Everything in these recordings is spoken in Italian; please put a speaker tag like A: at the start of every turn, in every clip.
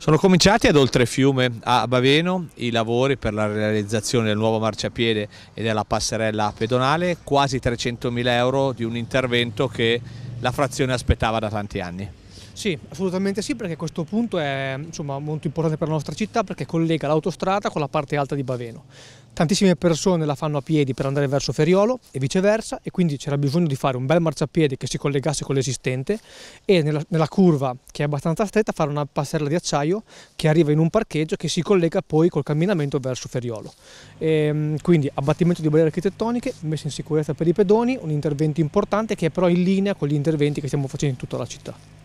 A: Sono cominciati ad Oltrefiume a Baveno i lavori per la realizzazione del nuovo marciapiede e della passerella pedonale, quasi 300.000 euro di un intervento che la frazione aspettava da tanti anni.
B: Sì, assolutamente sì, perché questo punto è insomma, molto importante per la nostra città perché collega l'autostrada con la parte alta di Baveno. Tantissime persone la fanno a piedi per andare verso Feriolo e viceversa e quindi c'era bisogno di fare un bel marciapiede che si collegasse con l'esistente e nella, nella, curva che è abbastanza stretta fare una passerella di acciaio che arriva in un parcheggio che si collega poi col camminamento verso Feriolo. E, ehm, quindi abbattimento di barriere architettoniche, messa in sicurezza per i pedoni, un intervento importante che è però in linea con gli interventi che stiamo facendo in tutta la città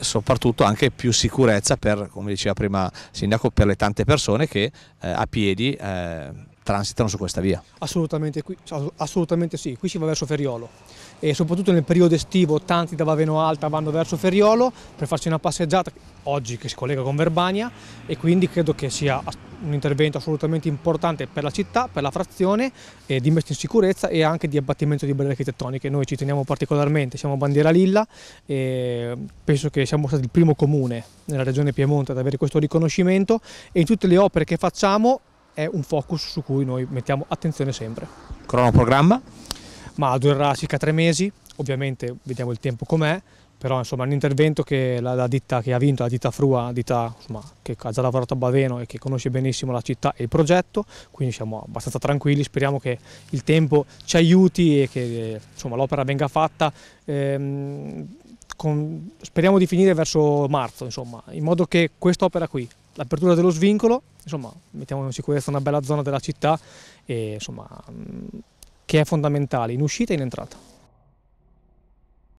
A: soprattutto anche più sicurezza per, come diceva prima il sindaco, per le tante persone che eh, a piedi eh, transitano su questa via.
B: Assolutamente, qui, cioè, assolutamente sì, qui si va verso Ferriolo e soprattutto nel periodo estivo tanti da Vaveno Alta vanno verso Ferriolo per farci una passeggiata oggi che si collega con Verbania e quindi credo che sia un intervento assolutamente importante per la città, per la frazione, eh, di messa in sicurezza e anche di abbattimento di barriere architettoniche. Noi ci teniamo particolarmente, siamo bandiera lilla e penso che siamo stati il primo comune nella regione Piemonte ad avere questo riconoscimento e in tutte le opere che facciamo è un focus su cui noi mettiamo attenzione sempre. Cronoprogramma? Ma durerà circa tre mesi, ovviamente vediamo il tempo com'è, però insomma è un intervento che la, la, ditta che ha vinto, la ditta Frua, ditta insomma, che ha già lavorato a Baveno e che conosce benissimo la città e il progetto, quindi siamo abbastanza tranquilli, speriamo che il tempo ci aiuti e che l'opera venga fatta. Ehm, con, speriamo di finire verso marzo, insomma, in modo che quest'opera qui, l'apertura dello svincolo, insomma, mettiamo in sicurezza una bella zona della città e, insomma, mm, che è fondamentale in uscita e in entrata.